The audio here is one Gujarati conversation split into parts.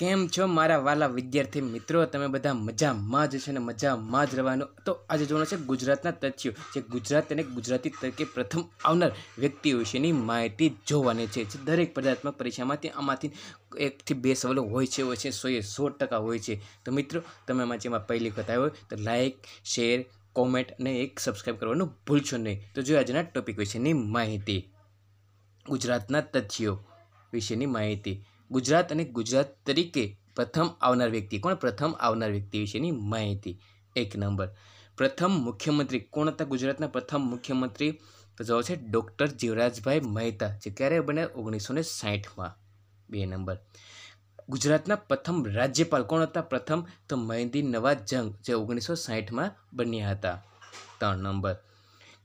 કેમ છો મારા વાલા વિદ્યાર્થી મિત્રો તમે બધા મજામાં જ છે ને મજામાં જ રહેવાનું તો આજે જોવાનું છે ગુજરાતના તથ્યો જે ગુજરાત અને ગુજરાતી તરીકે પ્રથમ આવનાર વ્યક્તિઓ વિશેની માહિતી જોવાની છે જે દરેક પદાર્થમાં પરીક્ષામાંથી આમાંથી એકથી બે સવાલો હોય છે હોય છે સોએ સો ટકા હોય છે તો મિત્રો તમે આમાં જેમાં પહેલી વખત આવ્યો તો લાઇક શેર કોમેન્ટ અને એક સબસ્ક્રાઈબ કરવાનું ભૂલશો નહીં તો જો આજના ટોપિક વિશેની માહિતી ગુજરાતના તથ્યો વિશેની માહિતી ગુજરાત અને ગુજરાત તરીકે પ્રથમ આવનાર વ્યક્તિ કોણ પ્રથમ આવનાર વ્યક્તિ વિશેની માહિતી એક નંબર પ્રથમ મુખ્યમંત્રી કોણ હતા ગુજરાતના પ્રથમ મુખ્યમંત્રી તો જવાબ છે ડૉક્ટર જીવરાજભાઈ મહેતા જે ક્યારે બન્યા ઓગણીસો ને સાહીઠમાં બે નંબર ગુજરાતના પ્રથમ રાજ્યપાલ કોણ હતા પ્રથમ તો મહેંદી નવાજ જંગ જે ઓગણીસો સાહીઠમાં બન્યા હતા ત્રણ નંબર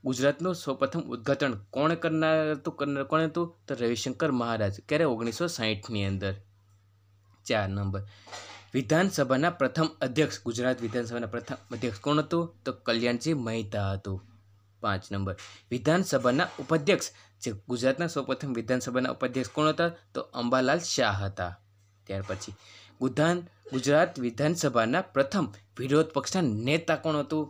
ગુજરાતનું સૌપ્રથમ ઉદ્ઘાટન કોણ કરનાર હતું કોણ હતું તો રવિશંકર મહારાજ ક્યારે ઓગણીસો સાહીઠની અંદર ચાર નંબર વિધાનસભાના પ્રથમ અધ્યક્ષ ગુજરાત વિધાનસભાના પ્રથમ અધ્યક્ષ કોણ હતું તો કલ્યાણજી મહેતા હતું પાંચ નંબર વિધાનસભાના ઉપાધ્યક્ષ જે ગુજરાતના સૌપ્રથમ વિધાનસભાના ઉપાધ્યક્ષ કોણ હતા તો અંબાલાલ શાહ હતા ત્યાર પછી ગુધાન ગુજરાત વિધાનસભાના પ્રથમ વિરોધ પક્ષના નેતા કોણ હતું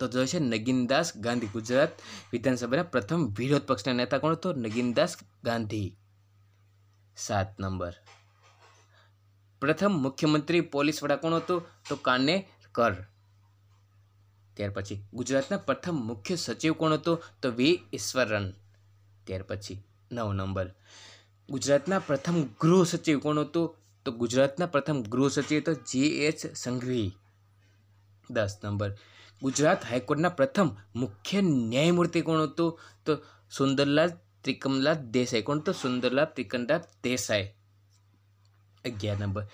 તો જોશે નગીનદાસ ગાંધી ગુજરાત વિધાનસભાના પ્રથમ વિરોધ પક્ષના નેતા કોણ હતો નગીનદાસ ગાંધી સાત નંબર પ્રથમ મુખ્યમંત્રી પોલીસ વડા કોણ હતો તો કાને કર ત્યાર પછી ગુજરાતના પ્રથમ મુખ્ય સચિવ કોણ હતો તો વી ઈશ્વરન ત્યાર પછી નવ નંબર ગુજરાતના પ્રથમ ગૃહ સચિવ કોણ હતો તો ગુજરાતના પ્રથમ ગૃહ સચિવ હતો જી એચ સંઘવી દસ નંબર ગુજરાત હાઈકોર્ટના પ્રથમ મુખ્ય ન્યાયમૂર્તિ કોણ હતું તો સુંદરલાલ ત્રિકમલાલ દેસાઈ કોણ તો સુંદરલાલ ત્રિકમલાલ દેસાઈ અગિયાર નંબર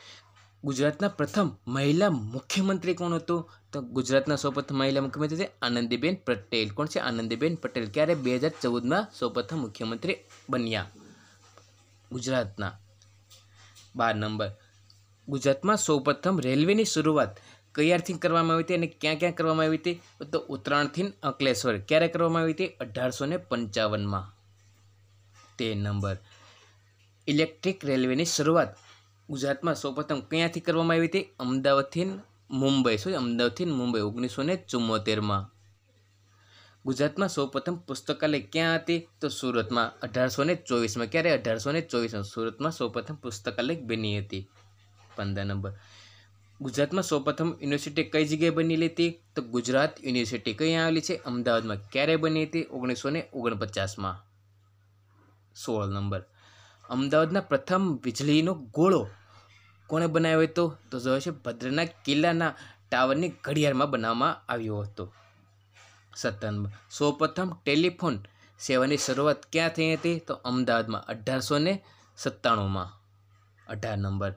ગુજરાતના પ્રથમ મહિલા મુખ્યમંત્રી કોણ હતું તો ગુજરાતના સૌપ્રથમ મહિલા મુખ્યમંત્રી છે આનંદીબેન પટેલ કોણ છે આનંદીબેન પટેલ ક્યારે બે હજાર ચૌદમાં સૌપ્રથમ મુખ્યમંત્રી બન્યા ગુજરાતના બાર નંબર ગુજરાતમાં સૌપ્રથમ રેલવેની શરૂઆત કયારથી કરવામાં આવી હતી અને ક્યાં ક્યાં કરવામાં આવી હતી તો ઉત્તરાયણથી અંકલેશ્વર ક્યારે કરવામાં આવી હતી અઢારસો ને પંચાવનમાં તે નંબર ઇલેક્ટ્રિક રેલવેની શરૂઆત ગુજરાતમાં સૌપ્રથમ ક્યાંથી કરવામાં આવી હતી અમદાવાદથી મુંબઈ સોરી અમદાવાદથી મુંબઈ ઓગણીસો ને ચુમ્મોતેરમાં ગુજરાતમાં સૌપ્રથમ પુસ્તકાલય ક્યાં હતી તો સુરતમાં અઢારસો ને ચોવીસમાં ક્યારે અઢારસો ને ચોવીસમાં સુરતમાં સૌપ્રથમ પુસ્તકાલય બની હતી પંદર નંબર ગુજરાતમાં સૌપ્રથમ યુનિવર્સિટી કઈ જગ્યાએ બની હતી તો ગુજરાત યુનિવર્સિટી કઈ આવેલી છે અમદાવાદમાં ક્યારે બની હતી ઓગણીસો ને ઓગણપચાસમાં સોળ નંબર અમદાવાદના પ્રથમ વીજળીનો ગોળો કોણે બનાવ્યો હતો તો જવાબ છે ભદ્રના કિલ્લાના ટાવરની ઘડિયાળમાં બનાવવામાં આવ્યો હતો સત્તર સૌપ્રથમ ટેલિફોન સેવાની શરૂઆત ક્યાં થઈ હતી તો અમદાવાદમાં અઢારસો ને સત્તાણુંમાં અઢાર નંબર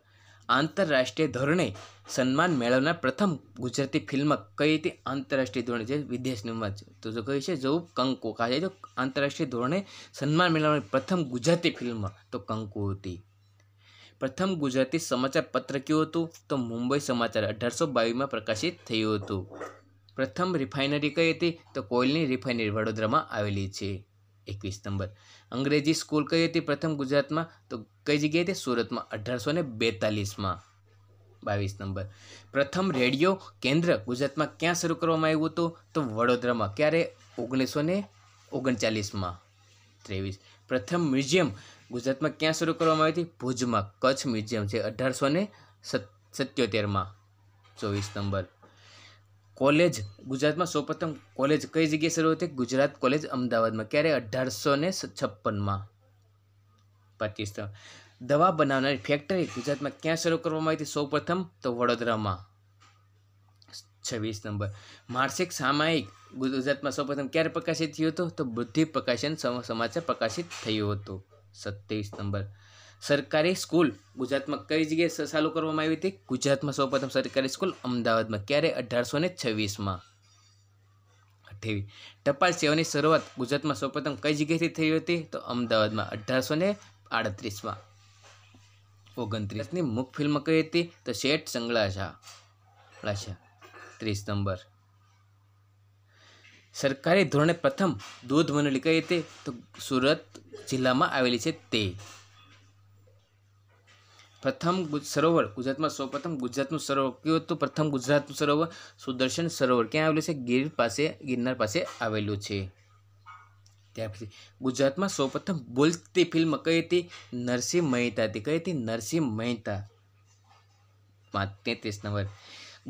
આંતરરાષ્ટ્રીય ધોરણે સન્માન મેળવનાર પ્રથમ ગુજરાતી ફિલ્મ કઈ હતી આંતરરાષ્ટ્રીય ધોરણે જે વિદેશનીમાં જ તો જો કહી છે જોવું કંકુ કાજે જો આંતરરાષ્ટ્રીય ધોરણે સન્માન મેળવવાની પ્રથમ ગુજરાતી ફિલ્મ તો કંકુ હતી પ્રથમ ગુજરાતી સમાચાર પત્ર કયું હતું તો મુંબઈ સમાચાર અઢારસો બાવીસમાં પ્રકાશિત થયું હતું પ્રથમ રિફાઇનરી કઈ હતી તો કોયલની રિફાઇનરી વડોદરામાં આવેલી છે એકવીસ નંબર અંગ્રેજી સ્કૂલ કઈ હતી પ્રથમ ગુજરાતમાં તો કઈ જગ્યાએ હતી સુરતમાં અઢારસો ને બેતાલીસમાં બાવીસ નંબર પ્રથમ રેડિયો કેન્દ્ર ગુજરાતમાં ક્યાં શરૂ કરવામાં આવ્યું હતું તો વડોદરામાં ક્યારે ઓગણીસો ને ઓગણચાલીસમાં ત્રેવીસ પ્રથમ મ્યુઝિયમ ગુજરાતમાં ક્યાં શરૂ કરવામાં આવી હતી ભુજમાં કચ્છ મ્યુઝિયમ છે અઢારસો ને સત્યોતેરમાં ચોવીસ નંબર કોલેજ ગુજરાતમાં સૌપ્રથમ કોલેજ કઈ જગ્યાએ શરૂ થઈ ગુજરાત કોલેજ અમદાવાદમાં ક્યારે અઢારસો ને છપ્પનમાં પાકિસ્તાન દવા બનાવનારી ફેક્ટરી ગુજરાતમાં ક્યાં શરૂ કરવામાં આવી હતી સૌપ્રથમ તો વડોદરામાં છવ્વીસ નંબર માસિક સામાયિક ગુજરાતમાં સૌપ્રથમ ક્યારે પ્રકાશિત થયું હતું તો બુદ્ધિ પ્રકાશન સમાચાર પ્રકાશિત થયું હતું સત્યાવીસ નંબર સરકારી સ્કૂલ ગુજરાતમાં કઈ જગ્યાએ ચાલુ કરવામાં આવી હતી ગુજરાતમાં સૌપ્રથમ સરકારી સ્કૂલ અમદાવાદમાં ક્યારે અઢારસો ને છવ્વીસમાં અઠ્યાવીસ ટપાલ સેવાની શરૂઆત ગુજરાતમાં સૌપ્રથમ કઈ જગ્યાએથી થઈ હતી તો અમદાવાદમાં અઢારસો ને આડત્રીસમાં ઓગણત્રીસની મુખ ફિલ્મ કઈ હતી તો શેઠ સંગળાશા લાશા ત્રીસ નંબર સરકારી ધોરણે પ્રથમ દૂધ મંડળી કઈ હતી તો સુરત જિલ્લામાં આવેલી છે તે પ્રથમ સરોવર ગુજરાતમાં સૌપ્રથમ ગુજરાતનું સરોવર કયું હતું પ્રથમ ગુજરાતનું સરોવર સુદર્શન સરોવર ક્યાં આવેલું છે ગીર પાસે ગિરનાર પાસે આવેલું છે ત્યાર પછી ગુજરાતમાં સૌપ્રથમ બોલતી ફિલ્મ કઈ હતી નરસિંહ મહેતા હતી કઈ હતી નરસિંહ મહેતા તેત્રીસ નંબર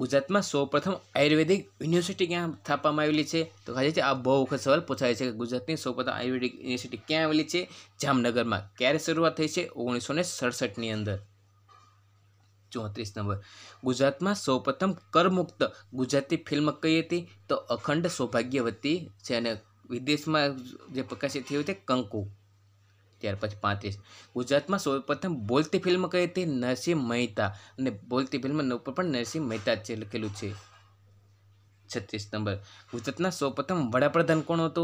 ગુજરાતમાં સૌપ્રથમ આયુર્વેદિક યુનિવર્સિટી ક્યાં સ્થાપવામાં આવેલી છે તો ખાલી છે આ બહુ વખત સવાલ પૂછાય છે કે ગુજરાતની સૌપ્રથમ આયુર્વેદિક યુનિવર્સિટી ક્યાં આવેલી છે જામનગરમાં ક્યારે શરૂઆત થઈ છે ઓગણીસો ને સડસઠની અંદર ચોત્રીસ નંબર ગુજરાતમાં સૌપ્રથમ કરમુક્ત ગુજરાતી ફિલ્મ કઈ હતી તો અખંડ સૌભાગ્યવતી છે અને વિદેશમાં જે પ્રકાશિત થયું તે કંકુ ત્યાર પછી પાંત્રીસ ગુજરાતમાં સૌપ્રથમ બોલતી ફિલ્મ કઈ હતી નરસિંહ મહેતા અને બોલતી ફિલ્મ ઉપર પણ નરસિંહ મહેતા છે લખેલું છે છત્રીસ નંબર ગુજરાતના સૌપ્રથમ વડાપ્રધાન કોણ હતો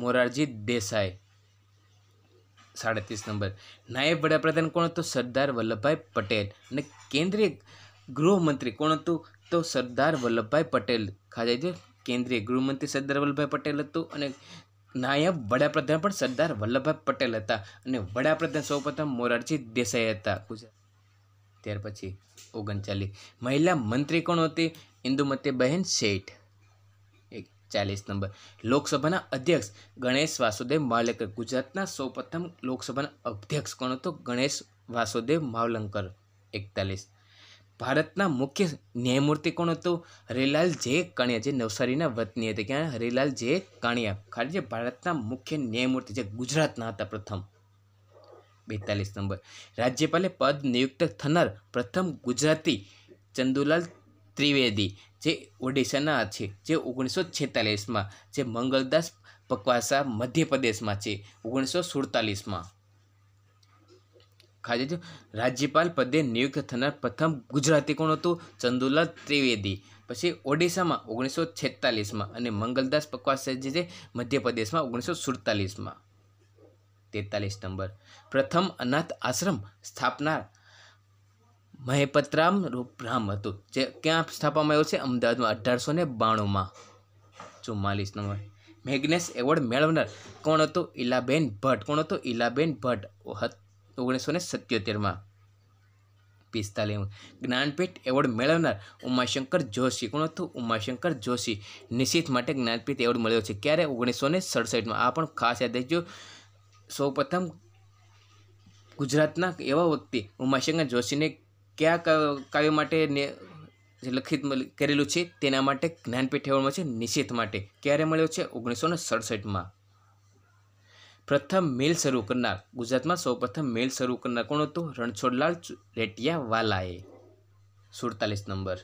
મોરારજી દેસાઈ સાડત્રીસ નંબર નાયબ વડાપ્રધાન કોણ હતો સરદાર વલ્લભભાઈ પટેલ અને કેન્દ્રીય ગૃહમંત્રી કોણ હતું તો સરદાર વલ્લભભાઈ પટેલ ખાતે છે કેન્દ્રીય ગૃહમંત્રી સરદાર વલ્લભભાઈ પટેલ હતું અને નાયબ વડાપ્રધાન પણ સરદાર વલ્લભભાઈ પટેલ હતા અને વડાપ્રધાન સૌપ્રથમ મોરારજી દેસાઈ હતા ગુજરાત ત્યાર પછી ઓગણચાલીસ મહિલા મંત્રી કોણ હતી ઇન્દુમતી બહેન શેઠ ચાલીસ નંબર લોકસભાના અધ્યક્ષ ગણેશ વાસુદેવ માવલંકર ગુજરાતના સૌપ્રથમ લોકસભાના અધ્યક્ષ કોણ હતો ગણેશ વાસુદેવ માવલંકર એકતાલીસ ભારતના મુખ્ય ન્યાયમૂર્તિ કોણ હતો હરિલાલ જે કાણિયા જે નવસારીના વતની હતા ક્યાં હરિલાલ જે કાણિયા ખાલી જે ભારતના મુખ્ય ન્યાયમૂર્તિ જે ગુજરાતના હતા પ્રથમ બેતાલીસ નંબર રાજ્યપાલે પદ નિયુક્ત થનાર પ્રથમ ગુજરાતી ચંદુલાલ ત્રિવેદી જે ઓડિશાના છે જે ઓગણીસો છેતાલીસમાં જે મંગલદાસ પકવાસા મધ્યપ્રદેશમાં છે ઓગણીસો સુડતાલીસમાં ખાતે રાજ્યપાલ પદે નિયુક્ત થનાર પ્રથમ ગુજરાતી કોણ હતું ચંદુલાલ ત્રિવેદી પછી ઓડિશામાં ઓગણીસો છેતાલીસમાં અને મંગલદાસ પકવાસા જે છે મધ્યપ્રદેશમાં ઓગણીસો સુડતાલીસમાં તેતાલીસ નંબર પ્રથમ અનાથ આશ્રમ સ્થાપનાર મહેપતરામ રૂપરામ હતું જે ક્યાં સ્થાપવામાં આવ્યું છે અમદાવાદમાં અઢારસો ને બાણુંમાં ચુમ્માલીસ નંબર મેગ્નેસ એવોર્ડ મેળવનાર કોણ હતો ઈલાબેન ભટ્ટ કોણ હતો ઈલાબેન ભટ્ટ ઓગણીસો ને સત્યોતેરમાં પિસ્તાલીસ જ્ઞાનપીઠ એવોર્ડ મેળવનાર ઉમાશંકર જોશી કોણ હતું ઉમાશંકર જોશી નિશ્ચિત માટે જ્ઞાનપીઠ એવોર્ડ મળ્યો છે ક્યારે ઓગણીસો ને સડસઠમાં આ પણ ખાસ યાદ રહેજો સૌપ્રથમ ગુજરાતના એવા વ્યક્તિ ઉમાશંકર જોશીને કયા કાવ્ય માટે જે લખિત કરેલું છે તેના માટે જ્ઞાનપીઠ એવોર્ડ છે નિષેધ માટે ક્યારે મળ્યો છે ઓગણીસો ને સડસઠમાં પ્રથમ મેલ શરૂ કરનાર ગુજરાતમાં સૌપ્રથમ મેલ શરૂ કરનાર કોણ હતું રણછોડલાલ લેટિયાવાલાએ સુડતાલીસ નંબર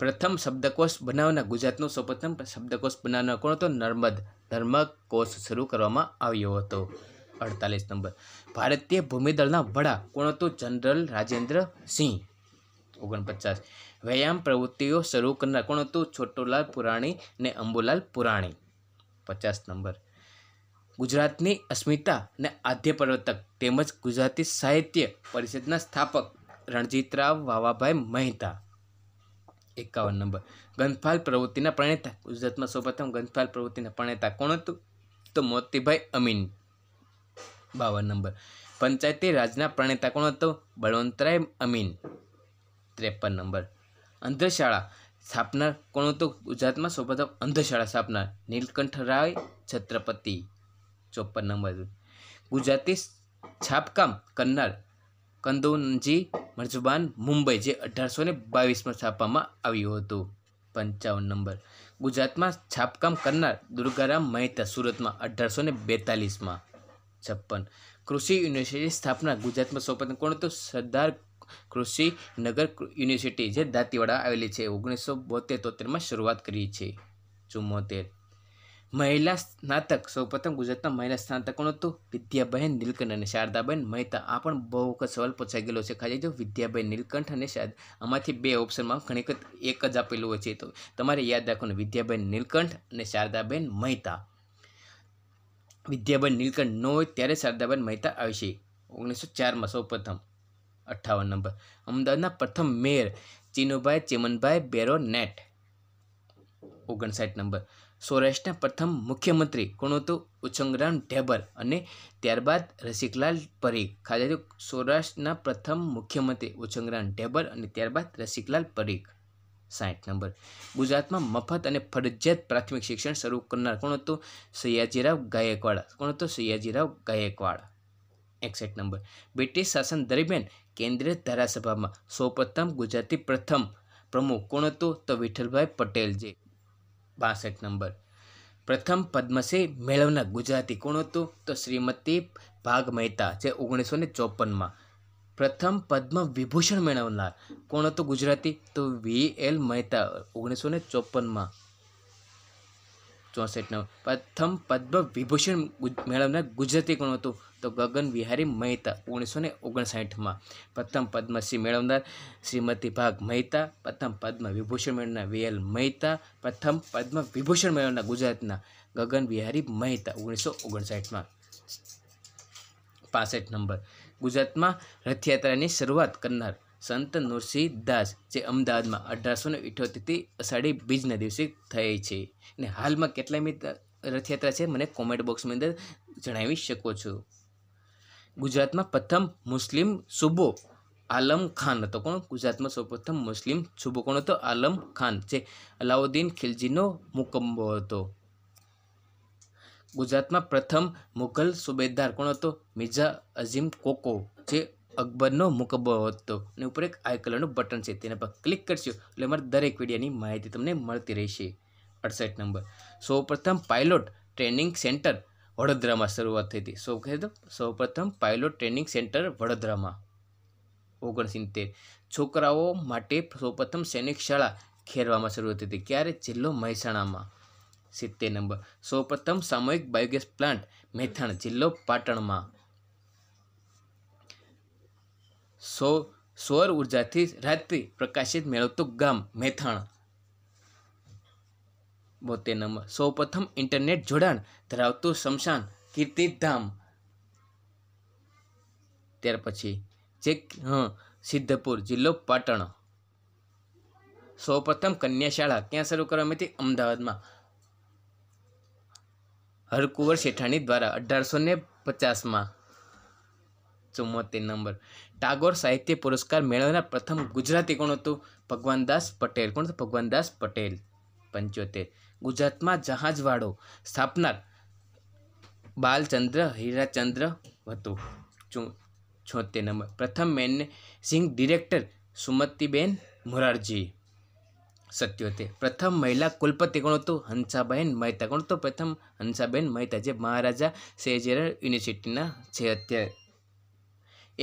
પ્રથમ શબ્દકોષ બનાવનાર ગુજરાતનો સૌપ્રથમ શબ્દકોષ બનાવનાર કોણ હતો નર્મદ ધર્મકોશ શરૂ કરવામાં આવ્યો હતો અડતાલીસ નંબર ભારતીય ભૂમિદળના વડા કોણ હતો જનરલ રાજેન્દ્ર સિંહ ઓગણપચાસ વ્યાયામ પ્રવૃત્તિઓ શરૂ કરનાર કોણ હતું છોટોલાલ પુરાણી ને અંબુલાલ પુરાણી પચાસ નંબર ગુજરાતની અસ્મિતા ને આદ્ય પ્રવર્તક તેમજ ગુજરાતી સાહિત્ય પરિષદના સ્થાપક રણજીતરાવ વાવાભાઈ મહેતા એકાવન નંબર ગંથપાલ પ્રવૃત્તિના પ્રણેતા ગુજરાતમાં સૌપ્રથમ ગંથપાલ પ્રવૃત્તિના પ્રણેતા કોણ હતું તો મોતીભાઈ અમીન બાવન નંબર પંચાયતી રાજના પ્રણેતા કોણ હતો બળવંતરાય અમીન ત્રેપન નંબર અંધશાળા સ્થાપનાર કોણ હતો ગુજરાતમાં સૌપ્રથમ અંધશાળા સ્થાપનાર નીલકંઠરાય છત્રપતિ ચોપન નંબર ગુજરાતી છાપકામ કરનાર કંદોનજી મર્જબાન મુંબઈ જે અઢારસો ને બાવીસમાં છાપવામાં આવ્યું હતું પંચાવન નંબર ગુજરાતમાં છાપકામ કરનાર દુર્ગારામ મહેતા સુરતમાં અઢારસો ને બેતાલીસમાં છપ્પન કૃષિ યુનિવર્સિટીની સ્થાપના ગુજરાતમાં સૌપ્રથમ કોણ તો સરદાર કૃષિ નગર યુનિવર્સિટી જે દાંતીવાડા આવેલી છે ઓગણીસો બોતેર તોતેરમાં શરૂઆત કરી છે ચુમ્મોતેર મહિલા સ્નાતક સૌપ્રથમ ગુજરાતના મહિલા સ્નાતકોનો હતું વિદ્યાબહેન નીલકંઠ અને શારદાબેન મહેતા આ પણ બહુ વખત સવાલ પૂછાઈ ગયેલો છે ખાલી જો વિદ્યાબહેન નીલકંઠ અને શારદ આમાંથી બે ઓપ્શનમાં ઘણી વખત એક જ આપેલું હોય છે તો તમારે યાદ રાખવાનું વિદ્યાબેન નીલકંઠ અને શારદાબેન મહેતા વિદ્યાબેન નીલકંઠ ન હોય ત્યારે શારદાબેન મહેતા આવી છે ઓગણીસો ચારમાં સૌ પ્રથમ અઠ્ઠાવન નંબર અમદાવાદના પ્રથમ mayor Chinubhai Chimanbhai baronet ઓગણસાઠ નંબર સૌરાષ્ટ્રના પ્રથમ મુખ્યમંત્રી કોણ હતું ઉછંગરામ ઢેબર અને ત્યારબાદ રસિકલાલ પરીખ ખાતે સૌરાષ્ટ્રના પ્રથમ મુખ્યમંત્રી ઉછંગરામ ઢેબર અને ત્યારબાદ રસિકલાલ પરીખ સાઠ નંબર ગુજરાતમાં મફત અને ફરજિયાત પ્રાથમિક શિક્ષણ શરૂ કરનાર કોણ હતો સયાજીરાવ ગાયકવાડ કોણ હતો સયાજીરાવ ગાયકવાડ એકસઠ નંબર બ્રિટિશ શાસન દરમિયાન કેન્દ્રીય ધારાસભામાં સૌપ્રથમ ગુજરાતી પ્રથમ પ્રમુખ કોણ હતો તો વિઠ્ઠલભાઈ પટેલ જે બાસઠ નંબર પ્રથમ પદ્મશ્રી મેળવનાર ગુજરાતી કોણ હતું તો શ્રીમતી ભાગ મહેતા જે ઓગણીસો ને ચોપનમાં પ્રથમ પદ્મ વિભૂષણ મેળવનાર કોણ હતું ગુજરાતી તો વી એલ મહેતા ઓગણીસો ને ચોપનમાં ચોસઠ નવ પ્રથમ પદ્મ વિભૂષણ મેળવનાર ગુજરાતી કોણ હતું તો ગગન વિહારી મહેતા ઓગણીસો ને ઓગણસાઠમાં પ્રથમ પદ્મશ્રી મેળવનાર શ્રીમતી ભાગ મહેતા પ્રથમ પદ્મ વિભૂષણ મેળવનાર વીએલ મહેતા પ્રથમ પદ્મ વિભૂષણ મેળવનાર ગુજરાતના ગગન વિહારી મહેતા ઓગણીસો ઓગણસાઠમાં પાસઠ નંબર ગુજરાતમાં રથયાત્રાની શરૂઆત કરનાર સંત નરસિંહ દાસ જે અમદાવાદમાં અઢારસો ને ઇઠ્યોતેરથી અષાઢી બીજના દિવસે થઈ છે અને હાલમાં કેટલાય મિત્ર રથયાત્રા છે મને કોમેન્ટ બોક્સની અંદર જણાવી શકો છો ગુજરાતમાં પ્રથમ મુસ્લિમ સૂબો આલમ ખાન હતો કોણ ગુજરાતમાં સૌપ્રથમ મુસ્લિમ સૂબો કોણ હતો આલમ ખાન જે અલાઉદ્દીન ખિલજીનો મુકમ્બો હતો ગુજરાતમાં પ્રથમ મુઘલ સુબેદાર કોણ હતો મિર્ઝા અઝીમ કોકો જે અકબરનો મુકબ્બો હતો અને ઉપર એક આઈ કલરનું બટન છે તેના પર ક્લિક કરશો એટલે અમારા દરેક વિડીયાની માહિતી તમને મળતી રહેશે અડસઠ નંબર સૌપ્રથમ પાયલોટ ટ્રેનિંગ સેન્ટર વડોદરામાં શરૂઆત થઈ હતી સૌ કહે સૌપ્રથમ પાયલોટ ટ્રેનિંગ સેન્ટર વડોદરામાં ઓગણસિત્તેર છોકરાઓ માટે સૌપ્રથમ સૈનિક શાળા ખેરવામાં શરૂ થઈ હતી ક્યારે જિલ્લો મહેસાણામાં સિત્તેર નંબર સૌપ્રથમ સામૂહિક બાયોગેસ પ્લાન્ટ મેથાણ જિલ્લો પાટણમાં સો સૌર ઉર્જાથી રાત્રિ પ્રકાશિત મેળવતું ગામ મેથાણ બોતેર નંબર સૌપ્રથમ ઇન્ટરનેટ જોડાણ ધરાવતું શમશાન કીર્તિધામ ત્યાર પછી જે હા સિદ્ધપુર જિલ્લો પાટણ સૌપ્રથમ શાળા ક્યાં શરૂ કરવામાં હતી અમદાવાદમાં હરકુંવર શેઠાણી દ્વારા અઢારસો ને પચાસમાં ચુમ્મોતેર નંબર ટાગોર સાહિત્ય પુરસ્કાર મેળવનાર પ્રથમ ગુજરાતી કોણ હતું ભગવાનદાસ પટેલ કોણ હતું ભગવાનદાસ પટેલ પંચોતેર ગુજરાતમાં જહાજવાડો સ્થાપનાર બાલચંદ્ર હીરાચંદ્ર હતું છોતેર નંબર પ્રથમ મેનને સિંહ ડિરેક્ટર સુમતીબેન મોરારજી સત્યોતેર પ્રથમ મહિલા કુલપતિ કોણ હતું હંસાબહેન મહેતા કોણ હતું પ્રથમ હંસાબહેન મહેતા જે મહારાજા સેજેરલ યુનિવર્સિટીના છે અત્યારે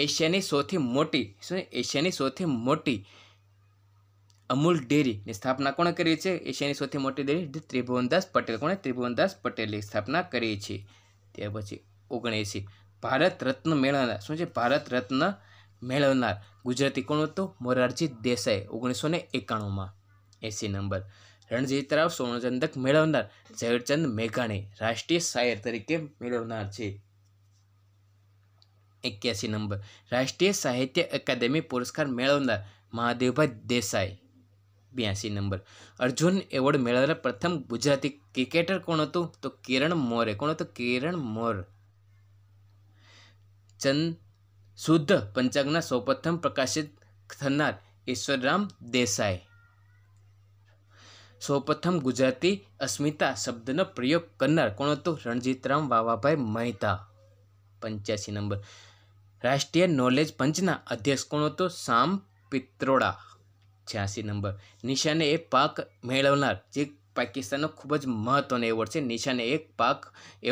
એશિયાની સૌથી મોટી શું એશિયાની સૌથી મોટી અમૂલ ડેરીની સ્થાપના કોણે કરી છે એશિયાની સૌથી મોટી ડેરી ત્રિભુવનદાસ પટેલ કોણે ત્રિભુવનદાસ પટેલની સ્થાપના કરી છે ત્યાર પછી ઓગણએંસી ભારત રત્ન મેળવનાર શું છે ભારત રત્ન મેળવનાર ગુજરાતી કોણ હતું મોરારજી દેસાઈ ઓગણીસો ને એકાણુંમાં એસી નંબર રણજીત રણજીતરાવ સુવર્ણચંદ્રક મેળવનાર ઝવેરચંદ મેઘાણી રાષ્ટ્રીય શાયર તરીકે મેળવનાર છે એક્યાસી નંબર રાષ્ટ્રીય સાહિત્ય અકાદમી પુરસ્કાર મેળવનાર મહાદેવભાઈ દેસાઈ બ્યાસી નંબર અર્જુન એવોર્ડ મેળવનાર પ્રથમ ગુજરાતી ક્રિકેટર કોણ હતું તો કિરણ મોરે કોણ હતું કિરણ મોર ચંદ શુદ્ધ પંચાંગના સૌપ્રથમ પ્રકાશિત થનાર ઈશ્વરરામ દેસાઈ સૌપ્રથમ ગુજરાતી અસ્મિતા શબ્દનો પ્રયોગ કરનાર કોણ હતો રણજીતરામ વાવાભાઈ મહેતા પંચ્યાસી નંબર રાષ્ટ્રીય નોલેજ પંચના અધ્યક્ષ કોણ હતો શામ પિત્રોડા છ્યાસી નંબર નિશાને એ પાક મેળવનાર જે પાકિસ્તાનનો ખૂબ જ મહત્ત્વનો એવોર્ડ છે નિશાને એક પાક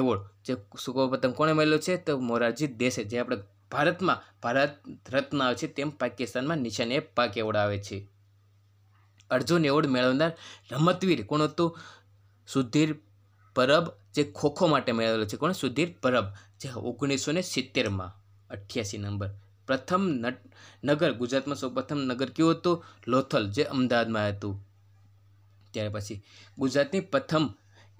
એવોર્ડ જે સુકોપ્રથમ કોણે મળેલો છે તો મોરારજી દેશે જે આપણે ભારતમાં ભારત રત્ન આવે છે તેમ પાકિસ્તાનમાં નિશાને એક પાક એવોર્ડ આવે છે અર્જુન એવોર્ડ મેળવનાર રમતવીર કોણ હતું સુધીર પરબ જે ખોખો માટે મેળવેલો છે કોણ સુધીર પરબ જે ઓગણીસો ને સિત્તેરમાં અઠ્યાસી નંબર પ્રથમ નગર ગુજરાતમાં સૌ પ્રથમ નગર કયું હતું લોથલ જે અમદાવાદમાં હતું ત્યાર પછી ગુજરાતની પ્રથમ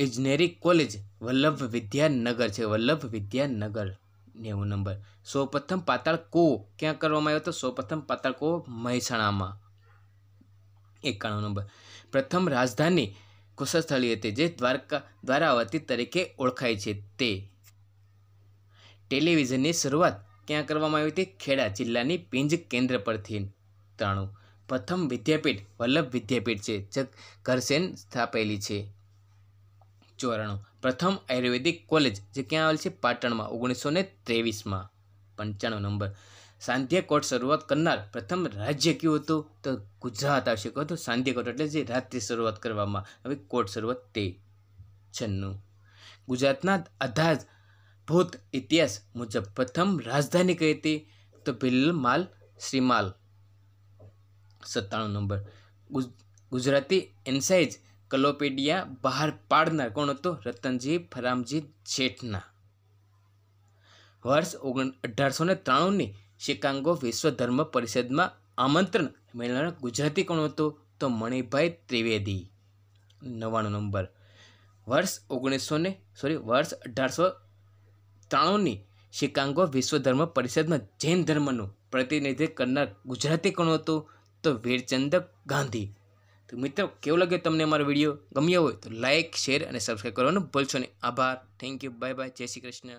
ઇજનેરી કોલેજ વલ્લભ વિદ્યાનગર છે વલ્લભ વિદ્યાનગર નેવું નંબર સૌ પ્રથમ પાતાળ કૂવો ક્યાં કરવામાં આવ્યો હતો સૌ પ્રથમ પાતાળ કૂવો મહેસાણામાં એકાણું નંબર પ્રથમ રાજધાની કુશસ્થળી હતી જે દ્વારકા દ્વારાવતી તરીકે ઓળખાય છે તે ટેલિવિઝનની શરૂઆત ક્યાં કરવામાં આવી હતી ખેડા જિલ્લાની પિંજ કેન્દ્ર પરથી ત્રાણું પ્રથમ વિદ્યાપીઠ વલ્લભ વિદ્યાપીઠ છે જે ઘરસેન સ્થાપેલી છે ચોરાણું પ્રથમ આયુર્વેદિક કોલેજ જે ક્યાં આવેલ છે પાટણમાં ઓગણીસો ને ત્રેવીસમાં પંચાણું નંબર સાંધ્યકોટ શરૂઆત કરનાર પ્રથમ રાજ્ય કયું હતું તો ગુજરાત આવશે કહો તો સાંધ્યકોટ એટલે જે રાત્રે શરૂઆત કરવામાં હવે કોટ શરૂઆત તે છન્નું ગુજરાતના આધાર ભૂત ઇતિહાસ મુજબ પ્રથમ રાજધાની કઈ હતી તો ભીલમાલ શ્રીમાલ સત્તાણું નંબર ગુજરાતી એન્સાઇઝ કલોપીડિયા બહાર પાડનાર કોણ હતો રતનજી ફરામજી જેઠના વર્ષ ઓગણ અઢારસો ને ત્રાણુંની શિકાંગો વિશ્વ ધર્મ પરિષદમાં આમંત્રણ મેળવનાર ગુજરાતી કોણ હતું તો મણિભાઈ ત્રિવેદી નવાણું નંબર વર્ષ ઓગણીસો ને સોરી વર્ષ અઢારસો ત્રાણુંની શિકાંગો વિશ્વ ધર્મ પરિષદમાં જૈન ધર્મનું પ્રતિનિધિત્વ કરનાર ગુજરાતી કોણ હતું તો વીરચંદ ગાંધી તો મિત્રો કેવો લાગ્યો તમને અમારો વિડીયો ગમ્યો હોય તો લાઇક શેર અને સબસ્ક્રાઈબ કરવાનું ભૂલશો નહીં આભાર થેન્ક યુ બાય બાય જય શ્રી કૃષ્ણ